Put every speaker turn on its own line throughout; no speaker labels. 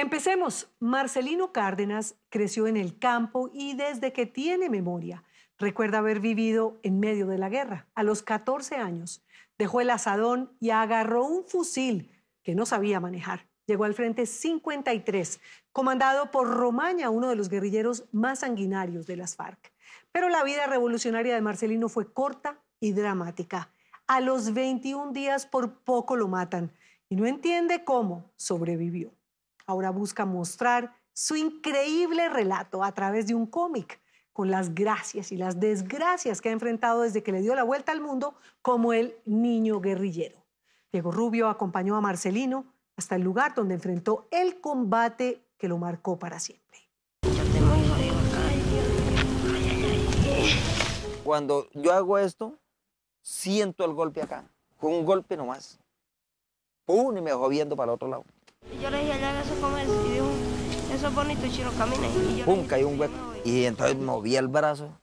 Empecemos. Marcelino Cárdenas creció en el campo y desde que tiene memoria recuerda haber vivido en medio de la guerra. A los 14 años dejó el asadón y agarró un fusil que no sabía manejar. Llegó al frente 53, comandado por Romaña, uno de los guerrilleros más sanguinarios de las FARC. Pero la vida revolucionaria de Marcelino fue corta y dramática. A los 21 días por poco lo matan y no entiende cómo sobrevivió ahora busca mostrar su increíble relato a través de un cómic, con las gracias y las desgracias que ha enfrentado desde que le dio la vuelta al mundo como el niño guerrillero. Diego Rubio acompañó a Marcelino hasta el lugar donde enfrentó el combate que lo marcó para siempre.
Cuando yo hago esto, siento el golpe acá, con un golpe nomás. ¡Pum! Y me voy viendo para otro lado yo le dije allá en eso es? y dijo, eso es bonito, chino, camina. Y yo ¡Pum! cayó un hueco. Y entonces moví el brazo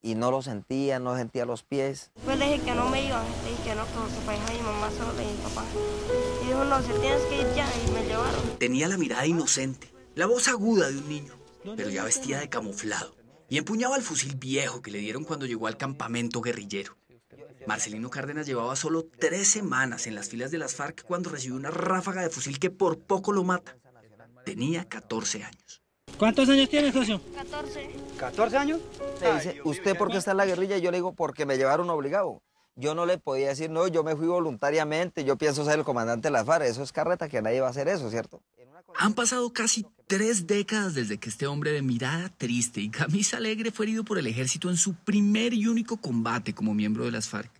y no lo sentía, no sentía los pies. Pues le dije que no me iba, le dije que no, que su pareja mi mamá solo, le dije papá. Y dijo, no, se tienes que ir ya, y me llevaron.
Tenía la mirada inocente, la voz aguda de un niño,
pero ya vestía de
camuflado. Y empuñaba el fusil viejo que le dieron cuando llegó al campamento guerrillero. Marcelino Cárdenas llevaba solo tres semanas en las filas de las FARC cuando recibió una ráfaga de fusil que por poco lo mata. Tenía 14 años. ¿Cuántos años tiene, socio? 14. ¿14 años?
dice, ¿usted por qué está en la guerrilla? Yo le digo, porque me llevaron obligado. Yo no le podía decir, no, yo me fui voluntariamente, yo pienso ser el comandante de las FARC. Eso es carreta, que nadie va a hacer eso, ¿cierto?
Han pasado casi tres décadas desde que este hombre de mirada triste y camisa alegre fue herido por el ejército en su primer y único combate como miembro de las FARC.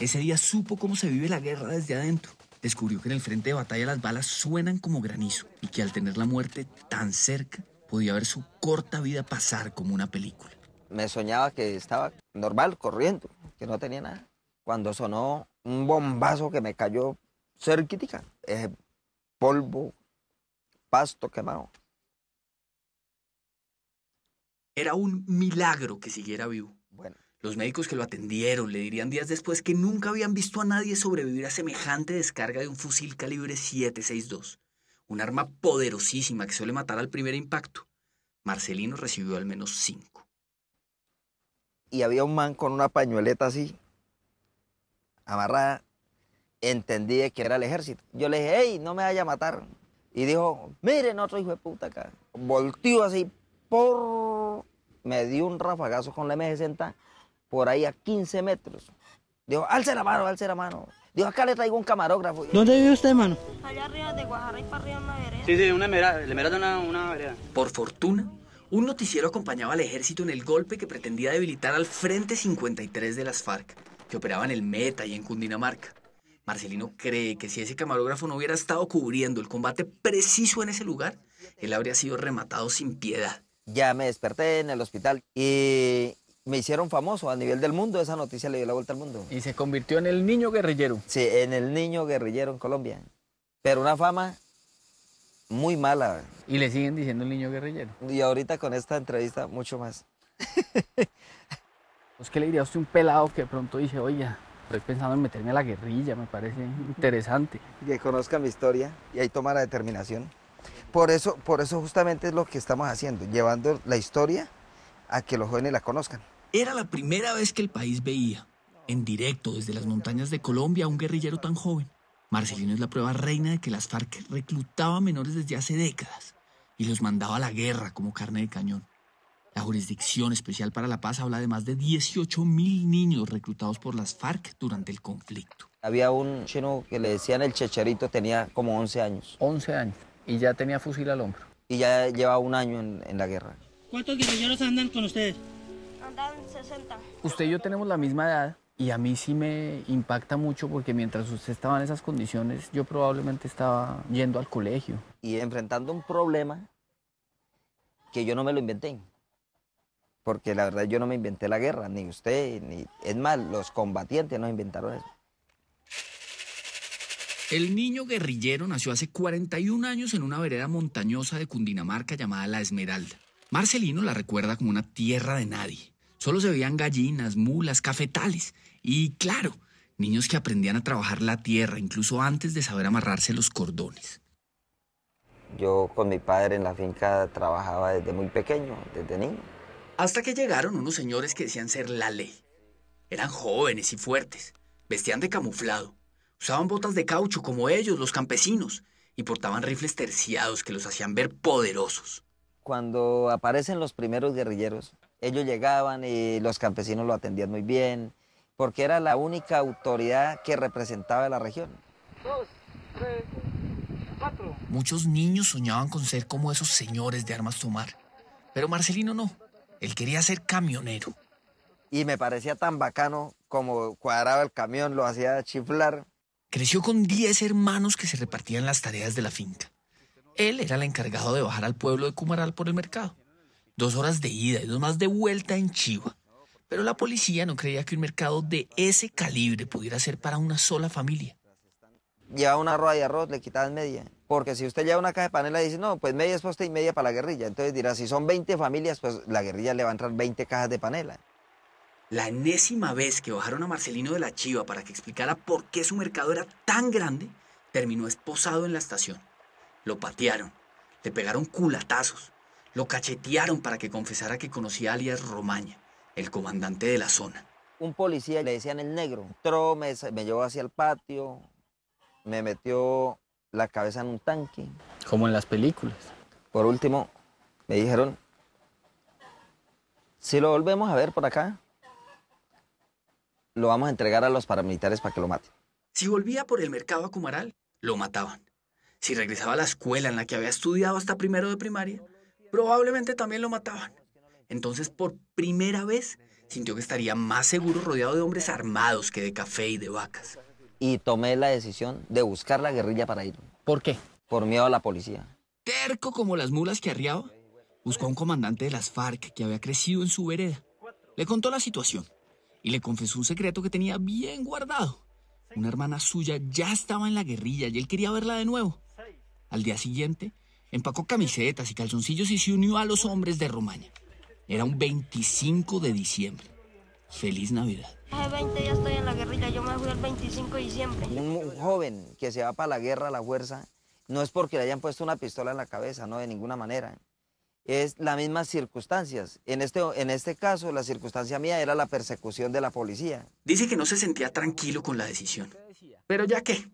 Ese día supo cómo se vive la guerra desde adentro. Descubrió que en el frente de batalla las balas suenan como granizo y que al tener la muerte tan cerca podía ver su corta vida pasar como una película.
Me soñaba que estaba normal, corriendo, que no tenía nada. Cuando sonó un bombazo que me cayó ser eh, polvo,
pasto quemado. Era un milagro que siguiera vivo. Bueno. Los médicos que lo atendieron le dirían días después que nunca habían visto a nadie sobrevivir a semejante descarga de un fusil calibre 762, un arma poderosísima que suele matar al primer impacto. Marcelino recibió al menos cinco.
Y había un man con una pañoleta así, amarrada. Entendí que era el ejército. Yo le dije, hey, no me vaya a matar. Y dijo, miren otro hijo de puta acá. Voltió así, por... Me dio un rafagazo con la m 60 por ahí a 15 metros. Dijo, alce la mano, alce la mano. Dijo, acá le traigo un camarógrafo. ¿Dónde vive usted, hermano? Allá arriba de Guajará para arriba una
vereda. Sí, sí, una vereda, una, vereda. Por fortuna, un noticiero acompañaba al ejército en el golpe que pretendía debilitar al Frente 53 de las FARC, que operaban en el Meta y en Cundinamarca. Marcelino cree que si ese camarógrafo no hubiera estado cubriendo el combate preciso en ese lugar, él habría sido rematado sin piedad.
Ya me desperté en el hospital y, me hicieron famoso a nivel del mundo. Esa noticia le dio la vuelta al mundo. Y se convirtió en el niño guerrillero. Sí, en el niño guerrillero en Colombia. Pero una fama
muy mala. Y le siguen diciendo el niño guerrillero. Y ahorita con esta entrevista, mucho más. Pues, ¿Qué le diría a usted un pelado que de pronto dice, oye, estoy pensando en meterme a la guerrilla, me parece interesante?
Que conozca mi historia y ahí toma la determinación. Por eso, por eso justamente es lo que estamos haciendo, llevando la historia a que los jóvenes la conozcan.
Era la primera vez que el país veía, en directo desde las montañas de Colombia, a un guerrillero tan joven. Marcelino es la prueba reina de que las FARC reclutaba menores desde hace décadas y los mandaba a la guerra como carne de cañón. La Jurisdicción Especial para la Paz habla de más de mil niños reclutados por las FARC durante el conflicto.
Había un chino que le decían el Checherito, tenía como 11 años. 11 años,
y ya tenía fusil al hombro. Y ya llevaba un año en, en la guerra.
¿Cuántos guerrilleros andan con ustedes?
Usted y yo tenemos la misma edad y a mí sí me impacta mucho porque mientras usted estaba en esas condiciones, yo probablemente estaba yendo al colegio.
Y enfrentando un problema que yo no me lo inventé. Porque la verdad yo no me inventé la guerra, ni usted, ni... Es más, los combatientes no inventaron eso.
El niño guerrillero nació hace 41 años en una vereda montañosa de Cundinamarca llamada La Esmeralda. Marcelino la recuerda como una tierra de nadie. Solo se veían gallinas, mulas, cafetales y, claro, niños que aprendían a trabajar la tierra, incluso antes de saber amarrarse los cordones.
Yo con mi padre en la finca trabajaba desde muy pequeño, desde niño.
Hasta que llegaron unos señores que decían ser la ley. Eran jóvenes y fuertes, vestían de camuflado, usaban botas de caucho como ellos, los campesinos, y portaban rifles terciados que los hacían ver poderosos.
Cuando aparecen los primeros guerrilleros, ellos llegaban y los campesinos lo atendían muy bien, porque era la única autoridad que representaba la región.
Dos, tres, cuatro. Muchos niños soñaban con ser como esos señores de armas tomar, pero Marcelino no, él quería ser camionero.
Y me parecía tan bacano como cuadraba el camión, lo hacía
chiflar. Creció con 10 hermanos que se repartían las tareas de la finca. Él era el encargado de bajar al pueblo de Cumaral por el mercado. Dos horas de ida y dos más de vuelta en Chiva. Pero la policía no creía que un mercado de ese calibre pudiera ser para una sola familia.
Lleva una rueda de arroz, le quitaban media. Porque si usted lleva una caja de panela dice, no, pues media es poste y media para la guerrilla. Entonces dirá, si son 20 familias, pues la guerrilla le va a entrar 20
cajas de panela. La enésima vez que bajaron a Marcelino de la Chiva para que explicara por qué su mercado era tan grande, terminó esposado en la estación. Lo patearon, le pegaron culatazos, lo cachetearon para que confesara que conocía a alias Romaña, el comandante de la zona.
Un policía le decían el negro. Entró, me, llevó hacia el patio, me metió la cabeza en un
tanque. Como
en las películas. Por último, me dijeron, si lo volvemos a ver por acá, lo vamos a entregar a los paramilitares para que lo
maten. Si volvía por el mercado a Cumaral, lo mataban. Si regresaba a la escuela en la que había estudiado hasta primero de primaria, probablemente también lo mataban. Entonces, por primera vez, sintió que estaría más seguro rodeado de hombres armados que de café y de vacas.
Y tomé la decisión de buscar la guerrilla para ir. ¿Por qué? Por miedo a la policía.
Terco como las mulas que arriaba, buscó a un comandante de las FARC que había crecido en su vereda. Le contó la situación y le confesó un secreto que tenía bien guardado. Una hermana suya ya estaba en la guerrilla y él quería verla de nuevo. Al día siguiente, Empacó camisetas y calzoncillos y se unió a los hombres de Romaña. Era un 25 de diciembre. Feliz Navidad.
Hace 20 días estoy en la guerrilla, yo me fui el 25 de diciembre. Un joven que se va para la guerra a la fuerza no es porque le hayan puesto una pistola en la cabeza, no, de ninguna manera. Es las mismas circunstancias. En este, en este caso, la circunstancia mía era la persecución de la policía.
Dice que no se sentía tranquilo con la decisión. Pero ya que,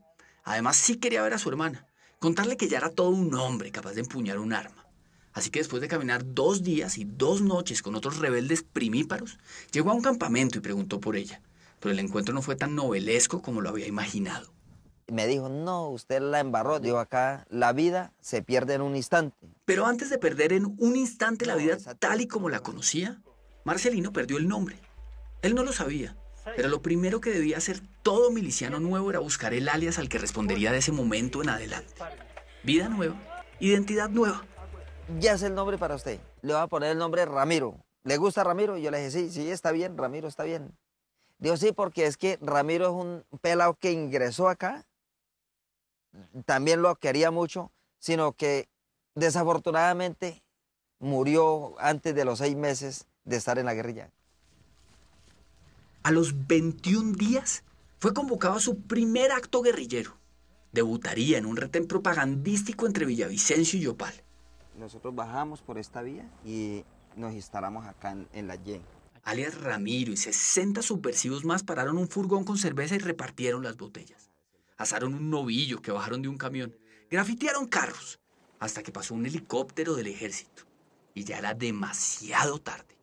Además, sí quería ver a su hermana. Contarle que ya era todo un hombre capaz de empuñar un arma. Así que después de caminar dos días y dos noches con otros rebeldes primíparos, llegó a un campamento y preguntó por ella. Pero el encuentro no fue tan novelesco como lo había imaginado.
Me dijo, no, usted la embarró. yo acá la vida
se pierde en un instante. Pero antes de perder en un instante la vida tal y como la conocía, Marcelino perdió el nombre. Él no lo sabía, pero lo primero que debía hacer todo miliciano nuevo era buscar el alias al que respondería de ese momento en adelante. Vida nueva, identidad nueva. Ya es el nombre para usted. Le voy a poner el nombre Ramiro. ¿Le gusta
Ramiro? yo le dije, sí, sí, está bien, Ramiro, está bien. Dijo sí, porque es que Ramiro es un pelado que ingresó acá. También lo quería mucho, sino que desafortunadamente murió antes de los seis meses de estar
en la guerrilla a los 21 días, fue convocado a su primer acto guerrillero. Debutaría en un retén propagandístico entre Villavicencio y Yopal. Nosotros bajamos por esta vía y nos instalamos acá en, la Y. Alias Ramiro y 60 subversivos más pararon un furgón con cerveza y repartieron las botellas. Asaron un novillo que bajaron de un camión. Grafitearon carros hasta que pasó un helicóptero del ejército. Y ya era demasiado tarde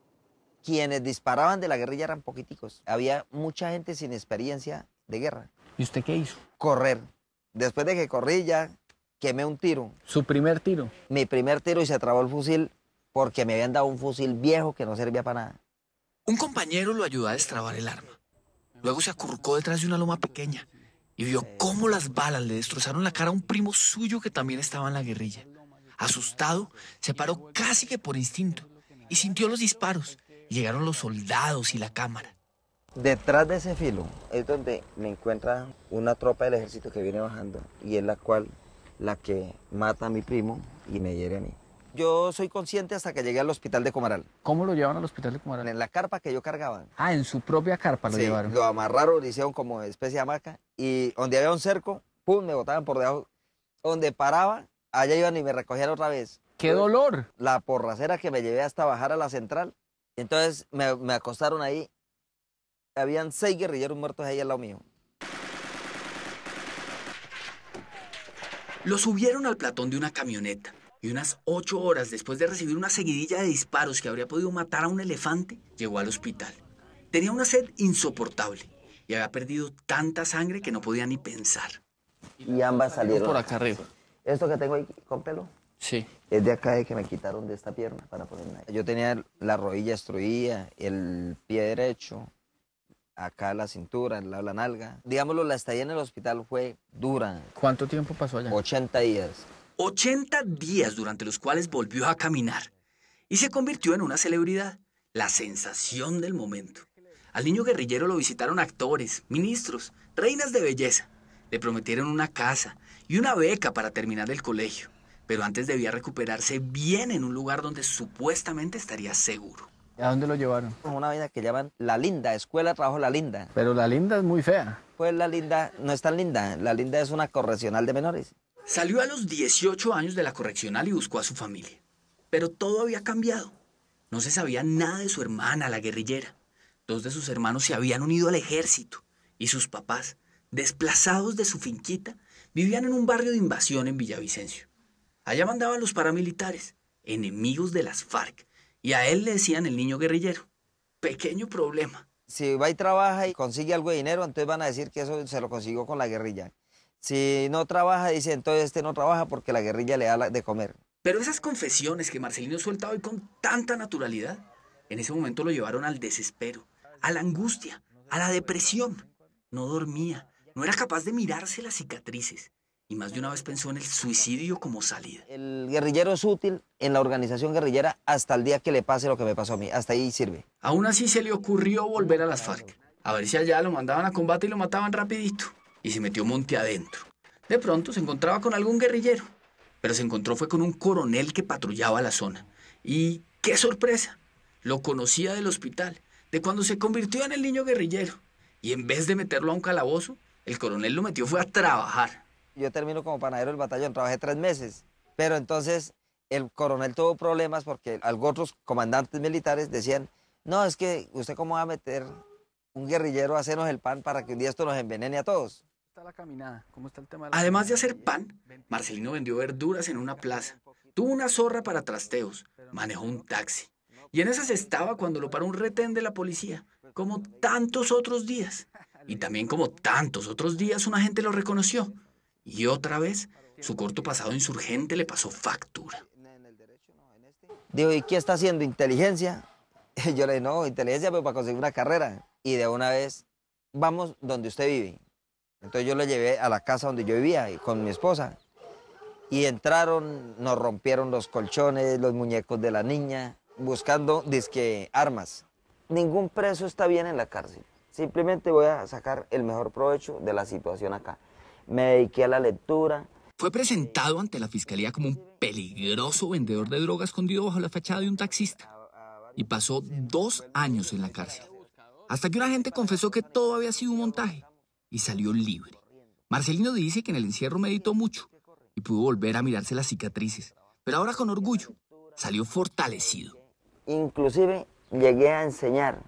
quienes disparaban de la guerrilla eran poquiticos. Había mucha gente sin experiencia de guerra.
¿Y usted qué hizo?
Correr. Después de que corrí ya quemé un tiro.
¿Su primer tiro?
Mi primer tiro y se trabó el fusil porque me habían dado un fusil viejo que no servía para nada.
Un compañero lo ayudó a destrabar el arma. Luego se acurrucó detrás de una loma pequeña y vio cómo las balas le destrozaron la cara a un primo suyo que también estaba en la guerrilla. Asustado, se paró casi que por instinto y sintió los disparos llegaron los soldados y la cámara.
Detrás de ese filo es donde me encuentra una tropa del ejército que viene bajando y es la cual la que mata a mi primo y me hiere a mí. Yo soy consciente hasta que llegué al hospital de Comaral. ¿Cómo lo llevan al hospital de Comaral? En la carpa que yo cargaba.
Ah, en su propia carpa lo llevaron. Lo amarraron,
lo hicieron como especie de hamaca y donde había un cerco, ¡pum! me botaban por debajo. Donde paraba, allá iban y me recogían otra vez. ¡Qué dolor! La porracera que me llevé hasta bajar a la central entonces me, acostaron ahí. Habían seis guerrilleros muertos ahí al lado mío.
Lo subieron al platón de una camioneta y unas ocho horas después de recibir una seguidilla de disparos que habría podido matar a un elefante, llegó al hospital. Tenía una sed insoportable y había perdido tanta sangre que no podía ni pensar.
Y ambas salieron. Por acá
arriba. Esto que tengo ahí con
Sí. Es de acá de que me quitaron de esta pierna para ponerme Yo tenía la rodilla destruida, el pie derecho, acá la cintura, la, la nalga. Digámoslo, la estadía en el hospital fue dura. ¿Cuánto tiempo pasó allá? 80 días.
80 días durante los cuales volvió a caminar y se convirtió en una celebridad, la sensación del momento. Al niño guerrillero lo visitaron actores, ministros, reinas de belleza. Le prometieron una casa y una beca para terminar el colegio pero antes debía recuperarse bien en un lugar donde supuestamente estaría seguro. ¿A dónde lo llevaron? Una vida que llaman La Linda, Escuela Trabajo La Linda. Pero La Linda es muy fea. Pues La
Linda no es tan linda, La Linda es una correccional de menores.
Salió a los 18 años de la correccional y buscó a su familia. Pero todo había cambiado. No se sabía nada de su hermana, la guerrillera. Dos de sus hermanos se habían unido al ejército y sus papás, desplazados de su finquita, vivían en un barrio de invasión en Villavicencio. Allá mandaban los paramilitares, enemigos de las FARC, y a él le decían el niño guerrillero.
Pequeño problema. Si va y trabaja y consigue algo de dinero, entonces van a decir que eso se lo consiguió con la guerrilla. Si no trabaja, dice, entonces este no trabaja porque la guerrilla le da de
comer. Pero esas confesiones que Marcelino suelta hoy con tanta naturalidad, en ese momento lo llevaron al desespero, a la angustia, a la depresión. No dormía, no era capaz de mirarse las cicatrices y más de una vez pensó en el suicidio como salida. El
guerrillero es útil en la organización guerrillera hasta el día que le pase lo que me pasó a mí. Hasta ahí sirve.
Aún así se le ocurrió volver a las FARC. A ver si allá lo mandaban a combate y lo mataban rapidito. Y se metió monte adentro. De pronto se encontraba con algún guerrillero. Pero se encontró fue con un coronel que patrullaba la zona. Y qué sorpresa. Lo conocía del hospital, de cuando se convirtió en el niño guerrillero. Y en vez de meterlo a un calabozo, el coronel lo metió fue a trabajar yo termino como panadero del batallón,
trabajé tres meses, pero entonces el coronel tuvo problemas porque algunos comandantes militares decían, no, es que usted cómo va a meter un guerrillero a hacernos el pan para que un día esto nos envenene a todos.
Está la caminada? ¿Cómo está el tema Además de hacer pan, Marcelino vendió verduras en una plaza, tuvo una zorra para trasteos, manejó un taxi. Y en esas estaba cuando lo paró un retén de la policía, como tantos otros días. Y también como tantos otros días, una gente lo reconoció. Y otra vez, su corto pasado insurgente le pasó factura.
Dijo, ¿y qué está haciendo? ¿Inteligencia? Yo le dije, no, inteligencia, pero para conseguir una carrera. Y de una vez, vamos donde usted vive. Entonces yo lo llevé a la casa donde yo vivía con mi esposa. Y entraron, nos rompieron los colchones, los muñecos de la niña, buscando disque armas. Ningún preso está bien en la cárcel. Simplemente voy a sacar el mejor provecho de la
situación acá me dediqué a la lectura. Fue presentado ante la fiscalía como un peligroso vendedor de droga escondido bajo la fachada de un taxista y pasó dos años en la cárcel, hasta que un gente confesó que todo había sido un montaje y salió libre. Marcelino dice que en el encierro meditó mucho y pudo volver a mirarse las cicatrices, pero ahora con orgullo salió fortalecido.
Inclusive
llegué a enseñar.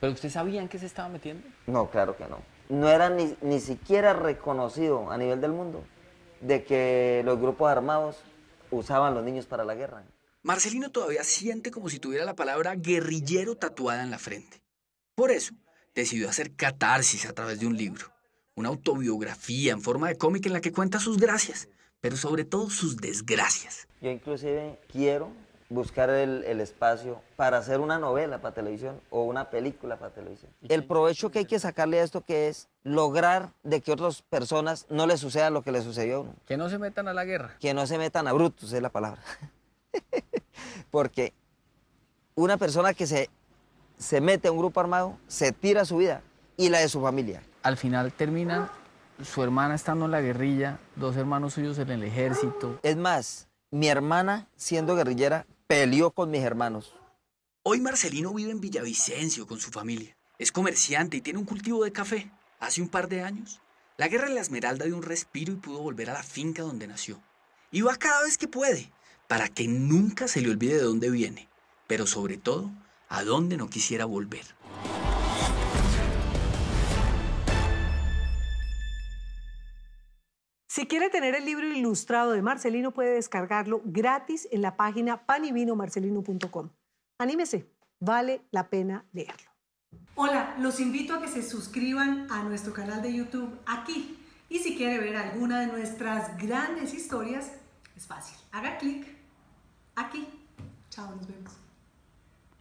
¿Pero sabía sabían que se estaba metiendo? No, claro que no
no era ni, siquiera reconocido a nivel del mundo de que los grupos armados
usaban los niños para la guerra. Marcelino todavía siente como si tuviera la palabra guerrillero tatuada en la frente. Por eso, decidió hacer catarsis a través de un libro, una autobiografía en forma de cómic en la que cuenta sus gracias, pero sobre todo sus desgracias.
Yo inclusive quiero buscar el, espacio para hacer una novela para televisión o una película para televisión. El provecho que hay que sacarle a esto que es lograr de que otras personas no les suceda lo que le sucedió a uno. Que no se metan a la guerra. Que no se metan a brutos, es la palabra. Porque una persona que se, se mete a un grupo armado, se tira su vida y la de su familia.
Al final termina su hermana estando en la guerrilla, dos hermanos suyos en el ejército. Es más,
mi hermana siendo guerrillera peleó con mis hermanos.
Hoy Marcelino vive en Villavicencio con su familia. Es comerciante y tiene un cultivo de café. Hace un par de años, la guerra en la Esmeralda dio un respiro y pudo volver a la finca donde nació. Y va cada vez que puede, para que nunca se le olvide de dónde viene, pero sobre todo, a dónde no quisiera volver.
Si quiere tener el libro ilustrado de Marcelino, puede descargarlo gratis en la página panivinomarcelino.com. Anímese, vale la pena leerlo. Hola, los invito a que se suscriban a nuestro canal de YouTube aquí. Y si quiere ver alguna de nuestras grandes historias, es fácil. Haga clic aquí. Chao, nos vemos.